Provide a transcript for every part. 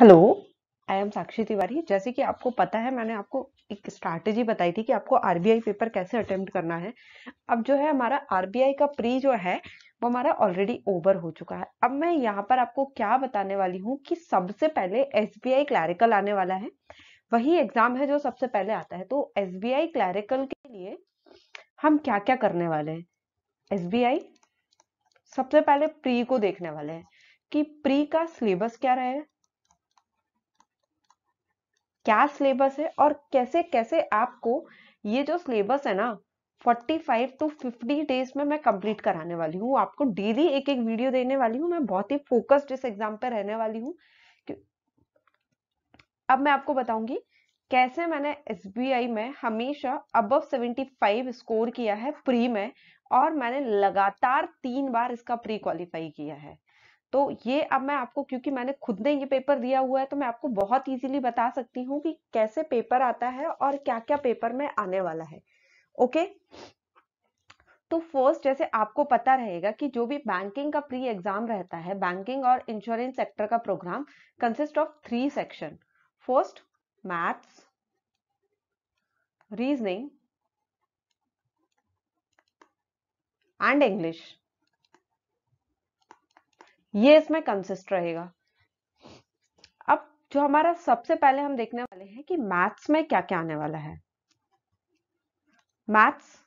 Hello I am Sakshi Tiwari जैसे कि आपको पता है मैंने आपको एक स्ट्रैटेजी बताई थी कि आपको आरबीआई पेपर कैसे अटेम्प्ट करना है अब जो है हमारा आरबीआई का प्री जो है वो हमारा ऑलरेडी ओवर हो चुका है अब मैं यहाँ पर आपको क्या बताने वाली हूँ कि सबसे पहले एस बी क्लैरिकल आने वाला है वही एग्जाम है जो सबसे पहले आता है तो एस बी क्लैरिकल के लिए हम क्या क्या करने वाले हैं एस सबसे पहले प्री को देखने वाले हैं कि प्री का सिलेबस क्या रहे क्या सिलेबस है और कैसे कैसे आपको ये जो सिलेबस है ना 45 टू 50 डेज में मैं कंप्लीट कराने वाली हूँ आपको डेली एक एक वीडियो देने वाली हूँ मैं बहुत ही फोकस्ड इस एग्जाम पे रहने वाली हूँ अब मैं आपको बताऊंगी कैसे मैंने एस में हमेशा अबव 75 स्कोर किया है प्री में और मैंने लगातार तीन बार इसका प्री क्वालिफाई किया है तो ये अब मैं आपको क्योंकि मैंने खुद ने ये पेपर दिया हुआ है तो मैं आपको बहुत इजीली बता सकती हूँ कि कैसे पेपर आता है और क्या क्या पेपर में आने वाला है ओके तो फर्स्ट जैसे आपको पता रहेगा कि जो भी बैंकिंग का प्री एग्जाम रहता है बैंकिंग और इंश्योरेंस सेक्टर का programme consist of three section first maths reasoning and English ये इसमें कंसिस्ट रहेगा अब जो हमारा सबसे पहले हम देखने वाले हैं कि मैथ्स में क्या क्या आने वाला है मैथ्स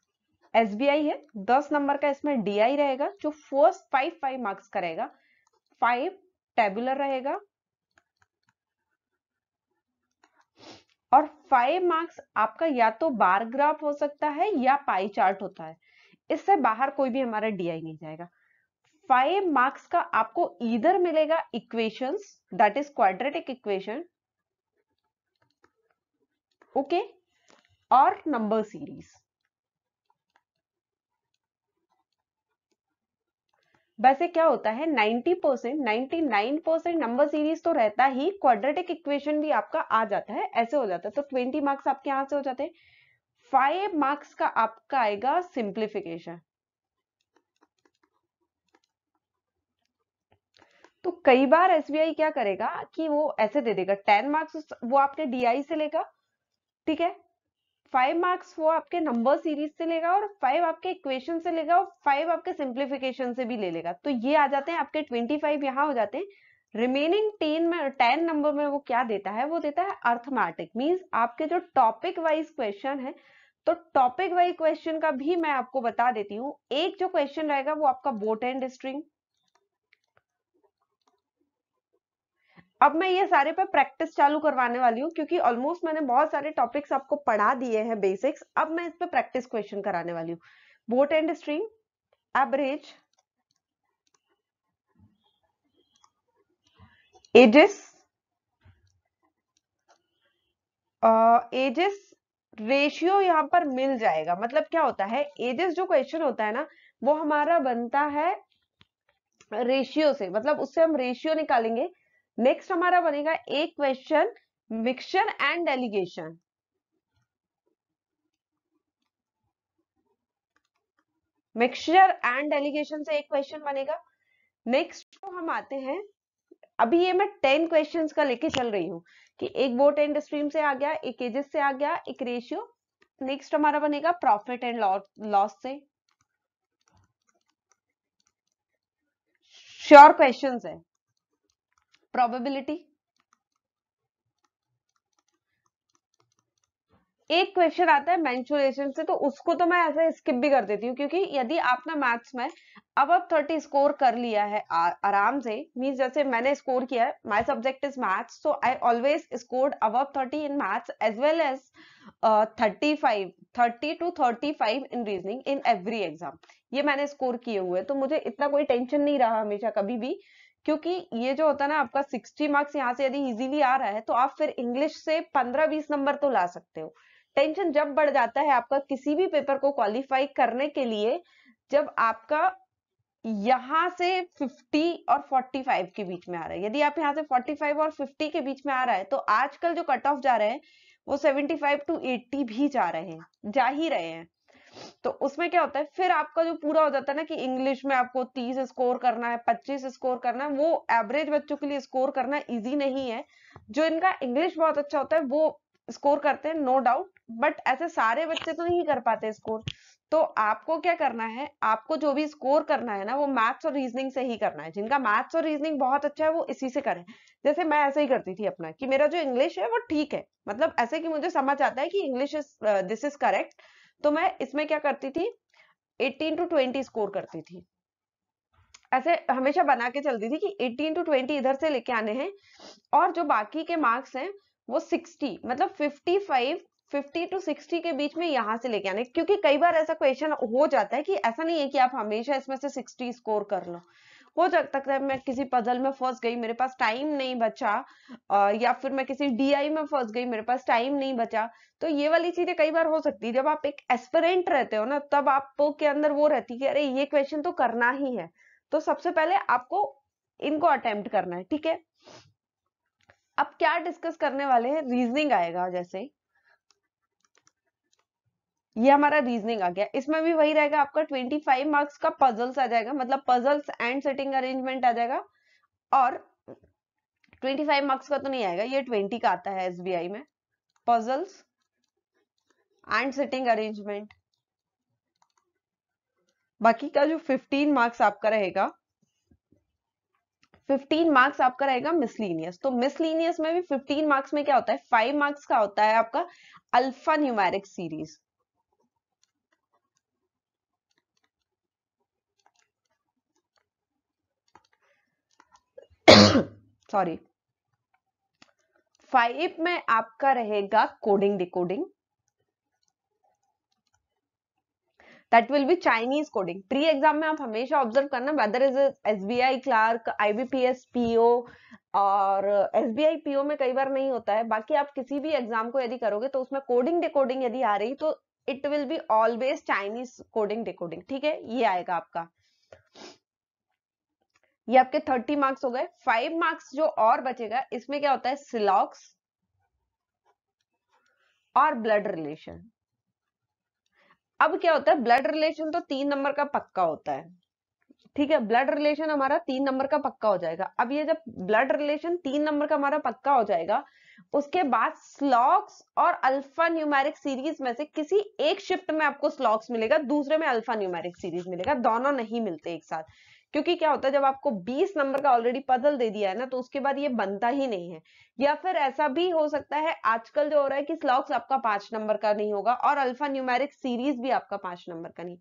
एस है दस नंबर का इसमें डी रहेगा जो फर्स्ट फाइव फाइव मार्क्स का रहेगा फाइव टेबुलर रहेगा और फाइव मार्क्स आपका या तो बार ग्राफ हो सकता है या पाई चार्ट होता है इससे बाहर कोई भी हमारा डी नहीं जाएगा फाइव मार्क्स का आपको इधर मिलेगा equations that is quadratic equation okay और नंबर सीरीज वैसे क्या होता है 90 percent ninety percent number series तो रहता ही क्वाड्रेटिक इक्वेशन भी आपका आ जाता है ऐसे हो जाता है तो 20 मार्क्स आपके यहां से हो जाते हैं फाइव मार्क्स का आपका आएगा सिंप्लीफिकेशन तो कई बार एसबीआई क्या करेगा कि वो ऐसे दे देगा टेन मार्क्स वो आपके डीआई से लेगा ठीक है फाइव मार्क्स वो आपके नंबर सीरीज से लेगा और फाइव आपके इक्वेशन से लेगा और फाइव आपके सिंप्लीफिकेशन से भी ले लेगा तो ये आ जाते हैं आपके ट्वेंटी फाइव यहाँ हो जाते हैं रिमेनिंग टेन में टेन नंबर में वो क्या देता है वो देता है अर्थमैटिक मीन्स आपके जो टॉपिक वाइज क्वेश्चन है तो टॉपिक वाइज क्वेश्चन का भी मैं आपको बता देती हूँ एक जो क्वेश्चन रहेगा वो आपका बोट एंड स्ट्रिंग अब मैं ये सारे पे प्रैक्टिस चालू करवाने वाली हूँ क्योंकि ऑलमोस्ट मैंने बहुत सारे टॉपिक्स आपको पढ़ा दिए हैं बेसिक्स अब मैं इस पे प्रैक्टिस क्वेश्चन कराने वाली हूँ boat and stream average ages ages ratio यहाँ पर मिल जाएगा मतलब क्या होता है एजेस जो क्वेश्चन होता है ना वो हमारा बनता है रेशियो से मतलब उससे हम रेशियो निकालेंगे नेक्स्ट हमारा बनेगा एक question mixture and alligation mixture and alligation से एक क्वेश्चन बनेगा नेक्स्ट तो हम आते हैं अभी ये मैं टेन क्वेश्चंस का लेके चल रही हूँ कि एक बोट एंड स्ट्रीम से आ गया एक एजेस से आ गया एक रेशियो नेक्स्ट हमारा बनेगा प्रॉफिट एंड लॉस से श्योर क्वेश्चंस है प्रोबेबिलिटी एक क्वेश्चन आता है मेंचुरेशन से तो उसको तो मैं ऐसे स्किप भी कर देती हूँ क्योंकि यदि आपने मैथ्स में अब अब थर्टी स्कोर कर लिया है आ, आराम से मीन्स जैसे मैंने स्कोर किया है my subject is maths so I always scored above thirty in maths as well as thirty five thirty two thirty five in reasoning in every exam ये मैंने स्कोर किए हुए तो मुझे इतना कोई टेंशन नहीं रहा हमेशा कभी भी क्योंकि ये जो होता है ना आपका 60 मार्क्स यहाँ से यदि इजीली आ रहा है तो आप फिर इंग्लिश से 15-20 नंबर तो ला सकते हो टेंशन जब बढ़ जाता है आपका किसी भी पेपर को क्वालिफाई करने के लिए जब आपका यहां से 50 और 45 के बीच में आ रहा है यदि आप यहाँ से 45 और 50 के बीच में आ रहा है तो आजकल जो कट ऑफ जा रहे हैं वो 75 टू 80 भी जा रहे हैं जा ही रहे हैं तो उसमें क्या होता है फिर आपका जो पूरा हो जाता है ना कि इंग्लिश में आपको तीस स्कोर करना है पच्चीस स्कोर करना है वो एवरेज बच्चों के लिए स्कोर करना इजी नहीं है जो इनका इंग्लिश बहुत अच्छा होता है वो स्कोर करते हैं नो डाउट बट ऐसे सारे बच्चे तो नहीं कर पाते स्कोर तो आपको क्या करना है आपको जो भी स्कोर करना है ना वो मैथ्स और रीजनिंग से ही करना है जिनका मैथ्स और रीजनिंग बहुत अच्छा है वो इसी से करें जैसे मैं ऐसे ही करती थी अपना कि मेरा जो इंग्लिश है वो ठीक है मतलब ऐसे कि मुझे समझ आता है कि English is this is correct तो मैं इसमें क्या करती थी 18 टू 20 स्कोर करती थी ऐसे हमेशा बना के चलती थी कि 18 टू 20 इधर से लेके आने हैं और जो बाकी के मार्क्स हैं वो 60 मतलब 55 50 टू 60 के बीच में यहाँ से लेके आने क्योंकि कई बार ऐसा क्वेश्चन हो जाता है कि ऐसा नहीं है कि आप हमेशा इसमें से 60 स्कोर कर लो हो सकता है मैं किसी पजल में फंस गई मेरे पास टाइम नहीं बचा या फिर मैं किसी डीआई में फंस गई मेरे पास टाइम नहीं बचा तो ये वाली चीजें कई बार हो सकती है जब आप एक एस्परेंट रहते हो ना तब के अंदर वो रहती है कि अरे ये क्वेश्चन तो करना ही है तो सबसे पहले आपको इनको अटेम्प्ट करना है ठीक है अब क्या डिस्कस करने वाले हैं रीजनिंग आएगा जैसे ये हमारा रीजनिंग आ गया इसमें भी वही रहेगा आपका 25 मार्क्स का पजल्स आ जाएगा मतलब पजल्स एंड सेटिंग अरेंजमेंट आ जाएगा और 25 मार्क्स का तो नहीं आएगा ये 20 का आता है एसबीआई में पजल्स एंड सेटिंग अरेंजमेंट बाकी का जो 15 मार्क्स आपका रहेगा 15 मार्क्स आपका रहेगा मिसलिनियस तो मिसलिनियस में भी 15 मार्क्स में क्या होता है 5 मार्क्स का होता है आपका alpha numeric series sorry five में आपका रहेगा coding decoding That will be Chinese coding. Pre exam में आप हमेशा ऑब्जर्व करना whether is S B I clerk IBPS PO और एस बी आई पीओ में कई बार नहीं होता है बाकी आप किसी भी एग्जाम को यदि करोगे तो उसमें कोडिंग डिकोडिंग यदि आ रही तो it will be always Chinese coding decoding ठीक है ये आएगा आपका ये आपके थर्टी मार्क्स हो गए फाइव मार्क्स जो और बचेगा इसमें क्या होता है सिलॉक्स और ब्लड रिलेशन अब क्या होता है ब्लड रिलेशन तो तीन नंबर का पक्का होता है ठीक है ब्लड रिलेशन हमारा तीन नंबर का पक्का हो जाएगा अब ये जब ब्लड रिलेशन तीन नंबर का हमारा पक्का हो जाएगा उसके बाद स्लॉक्स और अल्फा न्यूमेरिक सीरीज में से किसी एक शिफ्ट में आपको स्लॉक्स मिलेगा दूसरे में अल्फा न्यूमेरिक सीरीज मिलेगा दोनों नहीं मिलते एक साथ क्योंकि क्या होता है जब आपको 20 नंबर का ऑलरेडी पजल दे दिया है ना तो उसके बाद ये बनता ही नहीं है या फिर ऐसा भी हो सकता है आजकल जो हो रहा है कि स्लॉक्स आपका पांच नंबर का नहीं होगा और अल्फा न्यूमेरिक सीरीज भी आपका पांच नंबर का नहीं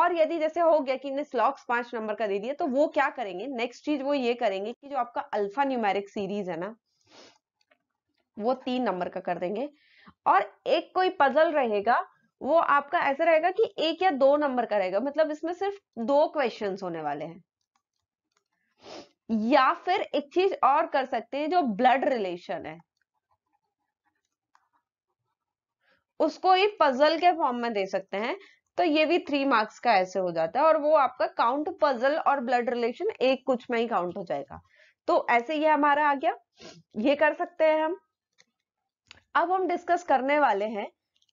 और यदि जैसे हो गया कि इन्हें स्लॉक्स पांच नंबर का दे दिया तो वो क्या करेंगे नेक्स्ट चीज वो ये करेंगे कि जो आपका अल्फा न्यूमेरिक सीरीज है ना वो तीन नंबर का कर देंगे और एक कोई पजल रहेगा वो आपका ऐसा रहेगा कि एक या दो नंबर का रहेगा मतलब इसमें सिर्फ दो क्वेश्चंस होने वाले हैं या फिर एक चीज और कर सकते हैं जो ब्लड रिलेशन है उसको ही पजल के फॉर्म में दे सकते हैं तो ये भी थ्री मार्क्स का ऐसे हो जाता है और वो आपका काउंट पजल और ब्लड रिलेशन एक कुछ में ही काउंट हो जाएगा तो ऐसे ये हमारा आ गया ये कर सकते हैं हम अब हम डिस्कस करने वाले हैं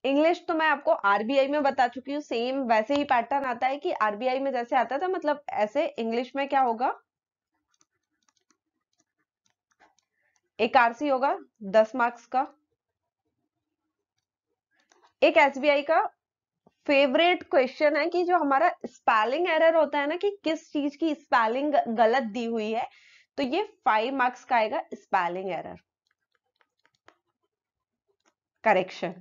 इंग्लिश तो मैं आपको आरबीआई में बता चुकी हूँ सेम वैसे ही पैटर्न आता है कि आरबीआई में जैसे आता था मतलब ऐसे इंग्लिश में क्या होगा एक आरसी होगा दस मार्क्स का एक एसबीआई का फेवरेट क्वेश्चन है कि जो हमारा स्पेलिंग एरर होता है ना कि किस चीज की स्पेलिंग गलत दी हुई है तो ये फाइव मार्क्स का आएगा स्पेलिंग एरर करेक्शन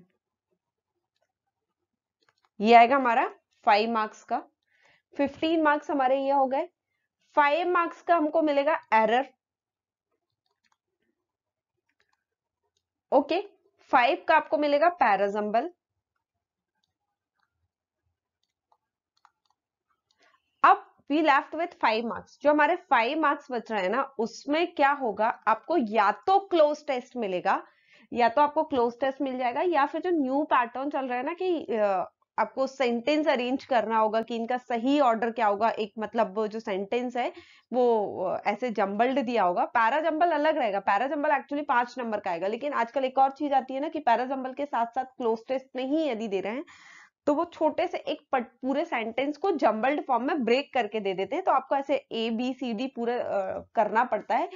ये आएगा हमारा फाइव मार्क्स का फिफ्टीन मार्क्स हमारे ये हो गए फाइव मार्क्स का हमको मिलेगा एरर ओके फाइव का आपको मिलेगा पैराजम्बल अब we left with five marks जो हमारे फाइव मार्क्स बच रहे हैं ना उसमें क्या होगा आपको या तो क्लोज टेस्ट मिलेगा या तो आपको क्लोज टेस्ट मिल जाएगा या फिर जो न्यू पैटर्न चल रहा है ना कि आपको सेंटेंस अरेंज करना होगा कि इनका सही ऑर्डर क्या होगा एक मतलब जो सेंटेंस है वो ऐसे जम्बल्ड दिया होगा पैरा जंबल अलग रहेगा पैरा जंबल एक्चुअली पांच नंबर का आएगा लेकिन आजकल एक और चीज आती है ना कि पैरा जंबल के साथ साथ क्लोज टेस्ट नहीं यदि दे रहे हैं तो वो छोटे से एक पट, पूरे सेंटेंस को जम्बल्ड फॉर्म में ब्रेक करके दे देते हैं तो आपको ऐसे ए बी सी डी पूरा करना पड़ता है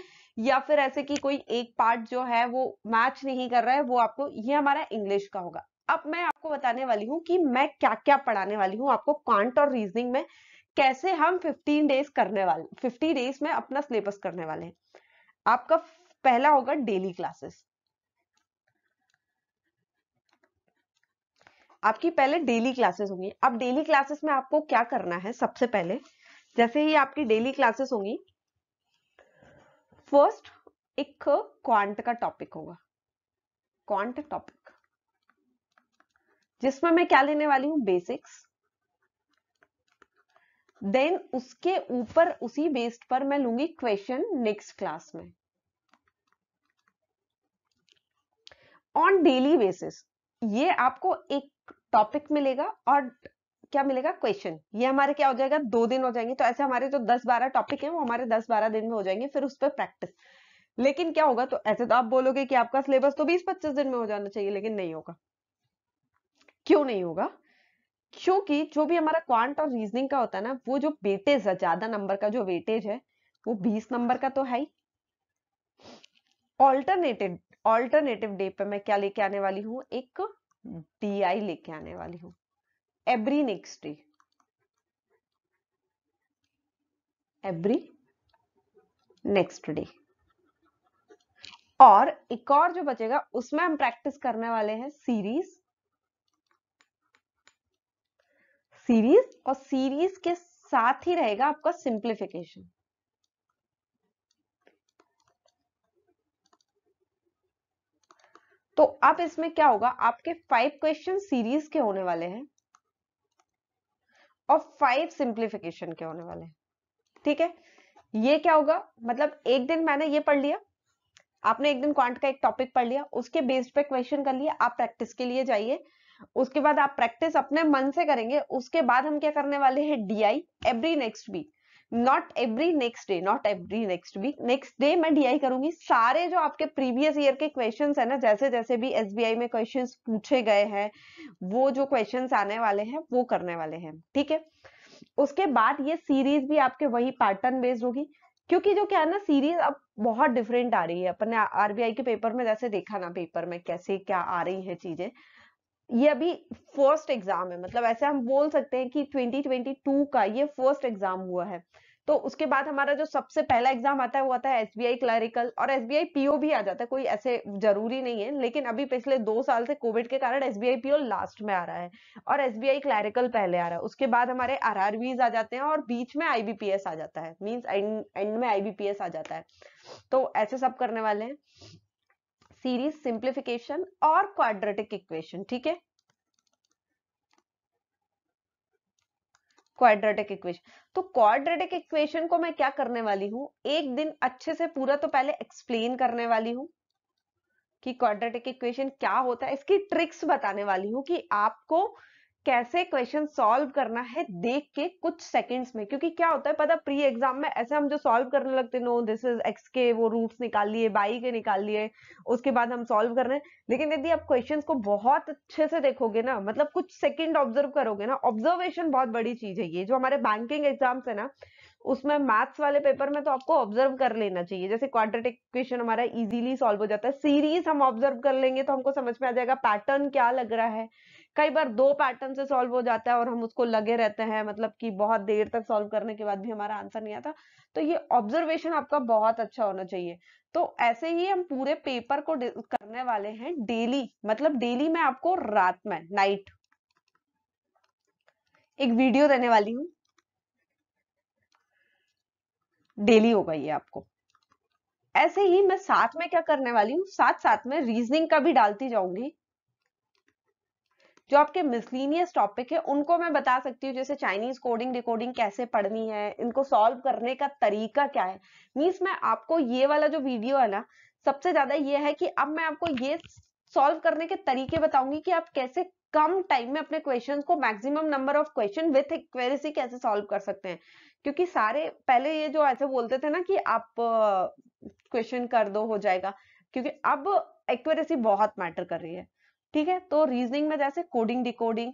या फिर ऐसे कि कोई एक पार्ट जो है वो मैच नहीं कर रहा है वो आपको ये हमारा इंग्लिश का होगा अब मैं आपको बताने वाली हूँ कि मैं क्या क्या पढ़ाने वाली हूँ आपको कांट और रीजनिंग में कैसे हम 15 डेज करने वाले 50 डेज में अपना सिलेबस करने वाले हैं आपका पहला होगा डेली क्लासेस आपकी पहले डेली क्लासेस होंगी अब डेली क्लासेस में आपको क्या करना है सबसे पहले जैसे ही आपकी डेली क्लासेस होंगी फर्स्ट एक क्वांट का टॉपिक होगा क्वांट टॉपिक जिसमें मैं क्या लेने वाली हूं बेसिक्स देन उसके ऊपर उसी बेस्ड पर मैं लूंगी क्वेश्चन नेक्स्ट क्लास में ऑन डेली बेसिस ये आपको एक टॉपिक मिलेगा और क्या मिलेगा क्वेश्चन ये हमारे क्या हो जाएगा दो दिन हो जाएंगे तो ऐसे हमारे जो दस बारह टॉपिक हैं वो हमारे दस बारह दिन में हो जाएंगे फिर उस पर प्रैक्टिस लेकिन क्या होगा तो ऐसे तो आप बोलोगे कि आपका सिलेबस तो बीस पच्चीस दिन में हो जाना चाहिए लेकिन नहीं होगा क्यों नहीं होगा क्योंकि जो भी हमारा क्वांट और रीजनिंग का होता है ना वो जो वेटेज है ज्यादा नंबर का जो वेटेज है वो बीस नंबर का तो है ही ऑल्टरनेटेड ऑल्टरनेटिव डे पे मैं क्या लेके आने वाली हूँ एक डी आई लेके आने वाली हूँ every next day every next day और एक और जो बचेगा उसमें हम प्रैक्टिस करने वाले हैं सीरीज सीरीज और सीरीज के साथ ही रहेगा आपका सिंप्लीफिकेशन तो अब इसमें क्या होगा आपके फाइव क्वेश्चन सीरीज के होने वाले हैं और फाइव सिंप्लीफिकेशन के होने वाले हैं ठीक है ये क्या होगा मतलब एक दिन मैंने ये पढ़ लिया आपने एक दिन क्वांट का एक टॉपिक पढ़ लिया उसके बेस्ड पे क्वेश्चन कर लिया आप प्रैक्टिस के लिए जाइए उसके बाद आप प्रैक्टिस अपने मन से करेंगे उसके बाद हम क्या करने वाले हैं D I every next week not every next day not every next week next day मैं डी आई करूंगी सारे जो आपके प्रीवियस ईयर के क्वेश्चन है ना जैसे जैसे भी एसबीआई में क्वेश्चन पूछे गए हैं वो जो क्वेश्चन आने वाले हैं वो करने वाले हैं ठीक है उसके बाद ये सीरीज भी आपके वही पैटर्न बेस्ड होगी क्योंकि जो क्या है ना सीरीज अब बहुत डिफरेंट आ रही है अपने आरबीआई के पेपर में जैसे देखा ना पेपर में कैसे क्या आ रही है चीजें ये अभी फर्स्ट एग्जाम है मतलब ऐसे हम बोल सकते हैं कि 2022 का ये फर्स्ट एग्जाम हुआ है तो उसके बाद हमारा जो सबसे पहला एग्जाम आता है वो आता है एसबीआई क्लरिकल और एसबीआई पीओ भी आ जाता है कोई ऐसे जरूरी नहीं है लेकिन अभी पिछले दो साल से कोविड के कारण एसबीआई पीओ लास्ट में आ रहा है और एसबीआई क्लरिकल पहले आ रहा है उसके बाद हमारे आरआरवीज आ जाते हैं और बीच में आईबीपीएस आ जाता है मीन्स एंड में आईबीपीएस आ जाता है तो ऐसे सब करने वाले हैं सीरीज सिंप्लीफिकेशन और क्वाड्रेटिक इक्वेशन ठीक है क्वाड्रेटिक इक्वेशन तो क्वाड्रेटिक इक्वेशन को मैं क्या करने वाली हूँ एक दिन अच्छे से पूरा तो पहले एक्सप्लेन करने वाली हूं कि क्वाड्रेटिक इक्वेशन क्या होता है इसकी ट्रिक्स बताने वाली हूं कि आपको कैसे क्वेश्चन सॉल्व करना है देख के कुछ सेकंड्स में क्योंकि क्या होता है पता प्री एग्जाम में ऐसे हम जो सॉल्व करने लगते नो दिस इज एक्स के वो रूट्स निकाल लिए बाई के निकाल लिए उसके बाद हम सॉल्व कर रहे हैं लेकिन यदि आप क्वेश्चन को बहुत अच्छे से देखोगे ना मतलब कुछ सेकेंड ऑब्जर्व करोगे ना ऑब्जर्वेशन बहुत बड़ी चीज है ये जो हमारे बैंकिंग एग्जाम्स है ना उसमें मैथ्स वाले पेपर में तो आपको ऑब्जर्व कर लेना चाहिए जैसे क्वाड्रेटिक क्वेश्चन हमारा इजीली सॉल्व हो जाता है सीरीज हम ऑब्जर्व कर लेंगे तो हमको समझ में आ जाएगा पैटर्न क्या लग रहा है कई बार दो पैटर्न से सॉल्व हो जाता है और हम उसको लगे रहते हैं मतलब कि बहुत देर तक सॉल्व करने के बाद भी हमारा आंसर नहीं आता तो ये ऑब्जर्वेशन आपका बहुत अच्छा होना चाहिए तो ऐसे ही हम पूरे पेपर को करने वाले हैं डेली मतलब डेली मैं आपको रात में नाइट एक वीडियो देने वाली हूं डेली होगा ये आपको ऐसे ही मैं साथ में क्या करने वाली हूँ साथ साथ में रीजनिंग का भी डालती जाऊंगी जो आपके मिसलिनियस टॉपिक है उनको मैं बता सकती हूँ जैसे चाइनीज कोडिंग डिकोडिंग कैसे पढ़नी है इनको सॉल्व करने का तरीका क्या है मीन्स मैं आपको ये वाला जो वीडियो है ना सबसे ज्यादा ये है कि अब मैं आपको ये सॉल्व करने के तरीके बताऊंगी कि आप कैसे कम टाइम में अपने क्वेश्चन को maximum number of question with एक्वेरिस कैसे सॉल्व कर सकते हैं क्योंकि सारे पहले ये जो ऐसे बोलते थे ना कि आप क्वेश्चन कर दो हो जाएगा क्योंकि अब एक्वेरेसी बहुत मैटर कर रही है ठीक है तो रीजनिंग में जैसे कोडिंग डिकोडिंग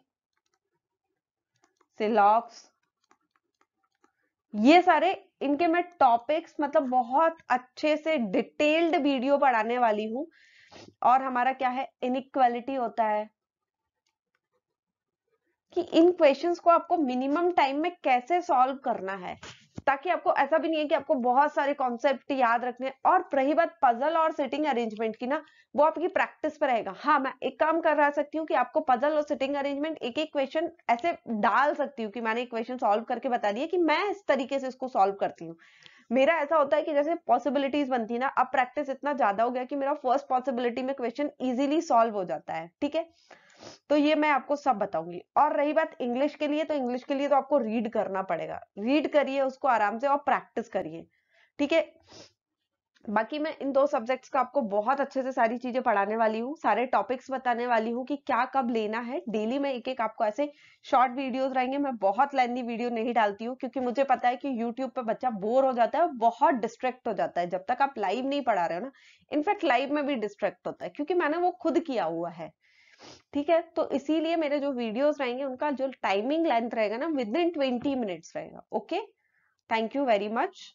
सिलॉक्स ये सारे इनके मैं टॉपिक्स मतलब बहुत अच्छे से डिटेल्ड वीडियो पढ़ाने वाली हूं और हमारा क्या है इनक्वालिटी होता है कि इन क्वेश्चंस को आपको मिनिमम टाइम में कैसे सॉल्व करना है ताकि आपको ऐसा भी नहीं है कि आपको बहुत सारे कॉन्सेप्ट याद रखने और रही बात पजल और सिटिंग अरेंजमेंट की ना वो आपकी प्रैक्टिस पर रहेगा हाँ मैं एक काम रहा सकती हूँ कि आपको पजल और सिटिंग अरेंजमेंट एक एक क्वेश्चन ऐसे डाल सकती हूँ कि मैंने एक क्वेश्चन सॉल्व करके बता दिया कि मैं इस तरीके से इसको सॉल्व करती हूँ मेरा ऐसा होता है कि जैसे पॉसिबिलिटीज बनती है ना अब प्रैक्टिस इतना ज्यादा हो गया कि मेरा फर्स्ट पॉसिबिलिटी में क्वेश्चन इजीली सॉल्व हो जाता है ठीक है तो ये मैं आपको सब बताऊंगी और रही बात इंग्लिश के लिए तो इंग्लिश के लिए तो आपको रीड करना पड़ेगा रीड करिए उसको आराम से और प्रैक्टिस करिए ठीक है बाकी मैं इन दो सब्जेक्ट्स का आपको बहुत अच्छे से सारी चीजें पढ़ाने वाली हूँ सारे टॉपिक्स बताने वाली हूँ कि क्या कब लेना है डेली में एक एक आपको ऐसे शॉर्ट वीडियोस रहेंगे मैं बहुत लेंदी वीडियो नहीं डालती हूँ क्योंकि मुझे पता है कि यूट्यूब पे बच्चा बोर हो जाता है बहुत डिस्ट्रैक्ट हो जाता है जब तक आप लाइव नहीं पढ़ा रहे हो ना इनफैक्ट लाइव में भी डिस्ट्रैक्ट होता है क्योंकि मैंने वो खुद किया हुआ है ठीक है तो इसीलिए मेरे जो वीडियोस रहेंगे उनका जो टाइमिंग लेंथ रहेगा ना विद इन ट्वेंटी मिनट्स रहेगा okay thank you very much